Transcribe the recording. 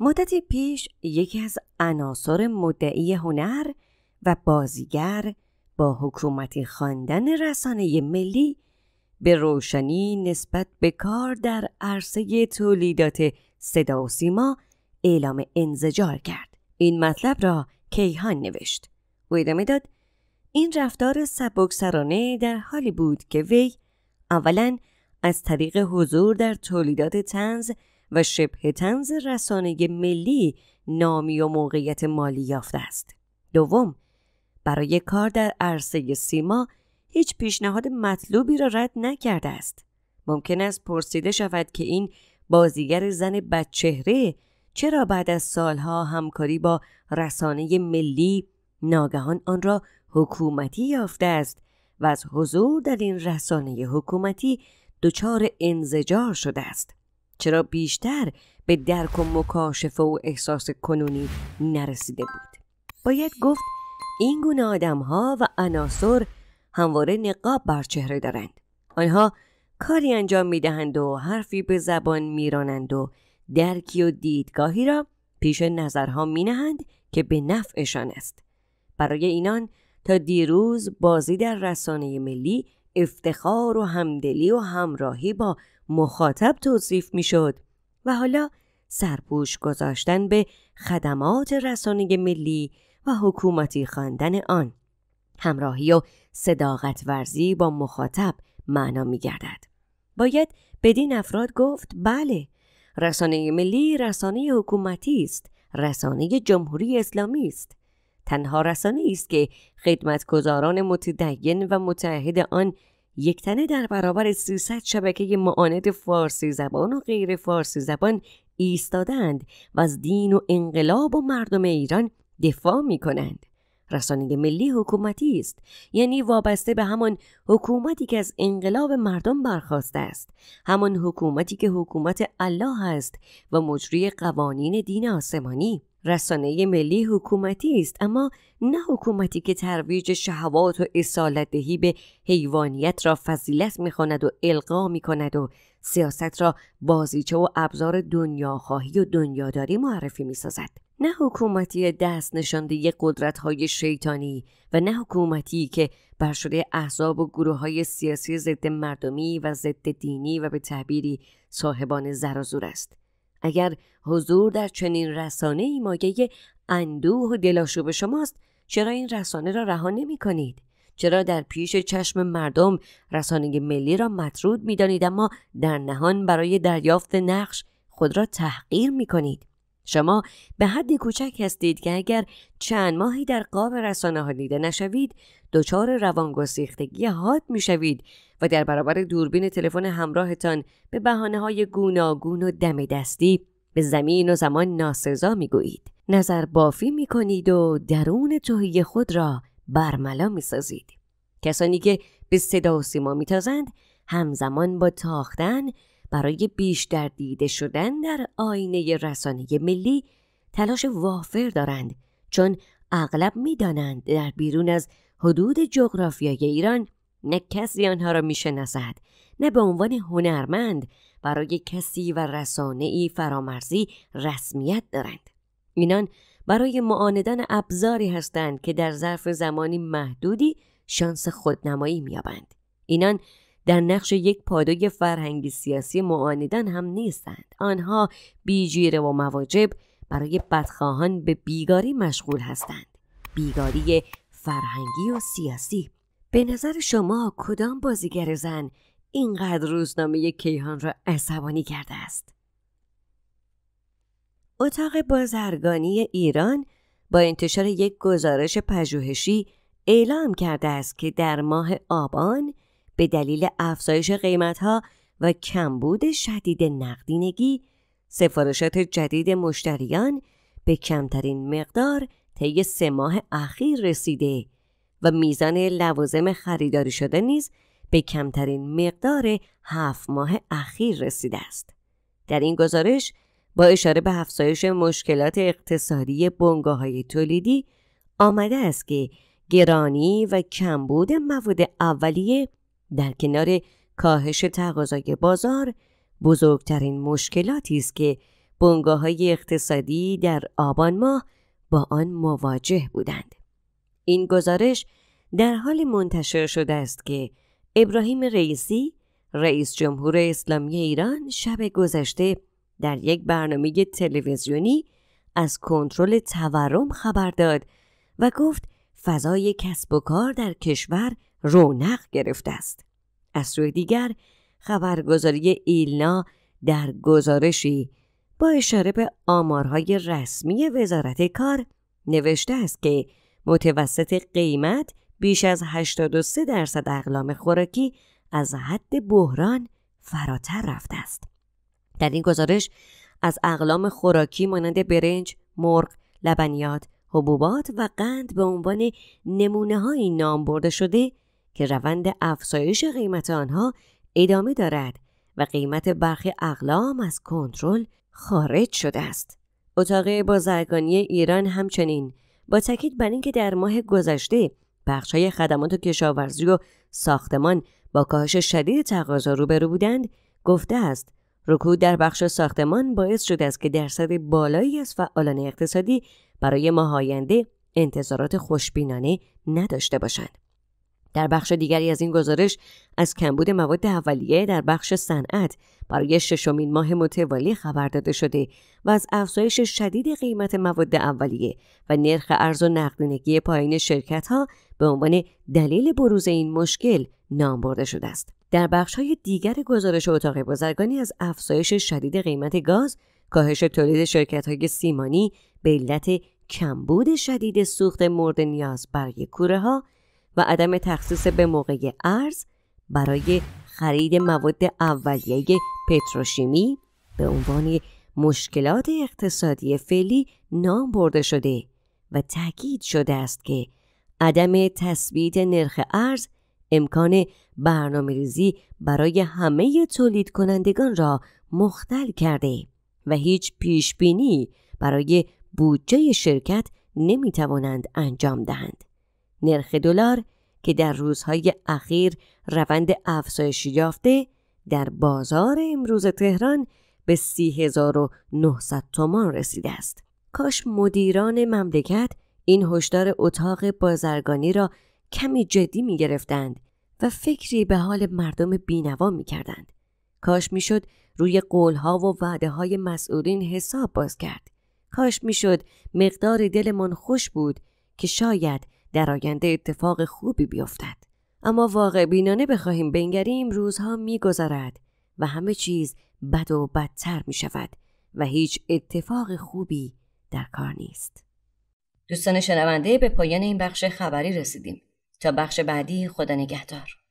مدتی پیش یکی از عناصر مدعی هنر و بازیگر با حکومتی خواندن رسانه ملی به روشنی نسبت به کار در عرصه تولیدات صدا و سیما اعلام انزجار کرد این مطلب را کیهان نوشت او ادامه داد این رفتار سبکسرانه در حالی بود که وی اولا از طریق حضور در تولیدات تنز و شبه تنز رسانه ملی نامی و موقعیت مالی یافته است. دوم، برای کار در عرصه سیما هیچ پیشنهاد مطلوبی را رد نکرده است. ممکن است پرسیده شود که این بازیگر زن بچهره چرا بعد از سالها همکاری با رسانه ملی ناگهان آن را حکومتی یافته است و از حضور در این رسانه حکومتی دچار انزجار شده است چرا بیشتر به درک و مکاشفه و احساس کنونی نرسیده بود باید گفت این گونه آدم ها و عناصر همواره نقاب بر چهره دارند آنها کاری انجام می دهند و حرفی به زبان می رانند و درکی و دیدگاهی را پیش نظرها می نهند که به نفعشان است برای اینان تا دیروز بازی در رسانه ملی افتخار و همدلی و همراهی با مخاطب توصیف می شد و حالا سرپوش گذاشتن به خدمات رسانه ملی و حکومتی خواندن آن همراهی و صداقت ورزی با مخاطب معنا می گردد. باید بدین افراد گفت بله رسانه ملی رسانه حکومتی است رسانه جمهوری اسلامی است تنها رسانه است که خدمتگزاران متدین و متحد آن یک تنه در برابر 300 شبکه معاند فارسی زبان و غیر فارسی زبان ایستادند و از دین و انقلاب و مردم ایران دفاع می کنند. رسانه ملی حکومتی است یعنی وابسته به همان حکومتی که از انقلاب مردم برخواسته است همان حکومتی که حکومت الله است و مجری قوانین دین آسمانی رسانه ملی حکومتی است اما نه حکومتی که ترویج شهوات و دهی به حیوانیت را فضیلت میخواند و القا میکند و سیاست را بازیچه و ابزار دنیاخواهی و دنیاداری معرفی میسازد نه حکومتی دست نشانده قدرت شیطانی و نه حکومتی که بر شده احزاب و گروه های سیاسی ضد مردمی و ضد دینی و به تعبیری صاحبان زور است اگر حضور در چنین رسانه ای مایه اندوه و دلاشوب شماست چرا این رسانه را رها نمی کنید؟ چرا در پیش چشم مردم رسانه ملی را مطرود می دانید اما در نهان برای دریافت نقش خود را تحقیر می کنید؟ شما به حدی کوچک هستید که اگر چند ماهی در قاب رسانه ها دیده نشوید دچار روانگسیختگی حاد میشوید و در برابر دوربین تلفن همراهتان به بحانه های گوناگون و دم دستی به زمین و زمان ناسزا میگویید نظر بافی میکنید و درون توهی خود را برملا میسازید کسانی که به صدا و سیما تازند همزمان با تاختن برای بیشتر دیده شدن در آینه رسانه ملی تلاش وافر دارند چون اغلب میدانند در بیرون از حدود جغرافیای ایران نه کسی آنها را میشناسد نه به عنوان هنرمند برای کسی و رسانه ای فرامرزی رسمیت دارند اینان برای معاندان ابزاری هستند که در ظرف زمانی محدودی شانس خودنمایی مییابند اینان در نقش یک پادوی فرهنگی سیاسی معاندن هم نیستند آنها بیجیره و مواجب برای بدخواهان به بیگاری مشغول هستند بیگاری فرهنگی و سیاسی به نظر شما کدام بازیگر زن اینقدر روزنامه کیهان را عصبانی کرده است اتاق بازرگانی ایران با انتشار یک گزارش پژوهشی اعلام کرده است که در ماه آبان به دلیل افزایش قیمتها و کمبود شدید نقدینگی سفارشات جدید مشتریان به کمترین مقدار طی سه ماه اخیر رسیده و میزان لوازم خریداری شده نیز به کمترین مقدار هفت ماه اخیر رسیده است. در این گزارش با اشاره به افزایش مشکلات اقتصادی بنگاه های تولیدی آمده است که گرانی و کمبود مواد اولیه در کنار کاهش تقاضای بازار بزرگترین مشکلاتی است که بنگاه های اقتصادی در آبان ماه با آن مواجه بودند. این گزارش در حال منتشر شده است که ابراهیم رئیسی رئیس جمهور اسلامی ایران شب گذشته در یک برنامه تلویزیونی از کنترل تورم خبر داد و گفت فضای کسب و کار در کشور رونق گرفته است از سوی دیگر خبرگزاری ایلنا در گزارشی با اشاره به آمارهای رسمی وزارت کار نوشته است که متوسط قیمت بیش از 83 درصد اقلام خوراکی از حد بحران فراتر رفته است. در این گزارش از اقلام خوراکی مانند برنج، مرغ، لبنیات، حبوبات و قند به عنوان نمونه های نام برده شده که روند افزایش قیمت آنها ادامه دارد و قیمت برخی اقلام از کنترل خارج شده است. اتاق بازرگانی ایران همچنین با تاکید بر اینکه در ماه گذشته بخشهای خدمات و کشاورزی و ساختمان با کاهش شدید تقاضا روبرو بودند گفته است رکود در بخش ساختمان باعث شده است که درصد بالایی از فعالان اقتصادی برای ماه آینده انتظارات خوشبینانه نداشته باشند در بخش دیگری از این گزارش از کمبود مواد اولیه در بخش صنعت برای ششمین ماه متوالی خبر داده شده و از افزایش شدید قیمت مواد اولیه و نرخ ارز و نقدینگی پایین شرکت ها به عنوان دلیل بروز این مشکل نام برده شده است. در بخش های دیگر گزارش اتاق بازرگانی از افزایش شدید قیمت گاز، کاهش تولید شرکت های سیمانی به علت کمبود شدید سوخت مورد نیاز برای کوره ها و عدم تخصیص به موقع ارز برای خرید مواد اولیه پتروشیمی به عنوان مشکلات اقتصادی فعلی نام برده شده و تاکید شده است که عدم تثبیت نرخ ارز امکان برنامه ریزی برای همه تولید کنندگان را مختل کرده و هیچ پیش برای بودجه شرکت نمی توانند انجام دهند. نرخ دلار که در روزهای اخیر روند افزایشی یافته در بازار امروز تهران به 3900 تومان رسیده است. کاش مدیران مملکت این هشدار اتاق بازرگانی را کمی جدی می گرفتند و فکری به حال مردم بینوا می کردند. کاش میشد روی قولها و وعده های مسئولین حساب باز کرد. کاش میشد مقدار دلمان خوش بود که شاید در آینده اتفاق خوبی بیفتد اما واقع بینانه بخواهیم بنگریم روزها میگذرد و همه چیز بد و بدتر می شود و هیچ اتفاق خوبی در کار نیست. دوستان شنونده به پایان این بخش خبری رسیدیم. تا بخش بعدی خدا نگهدار.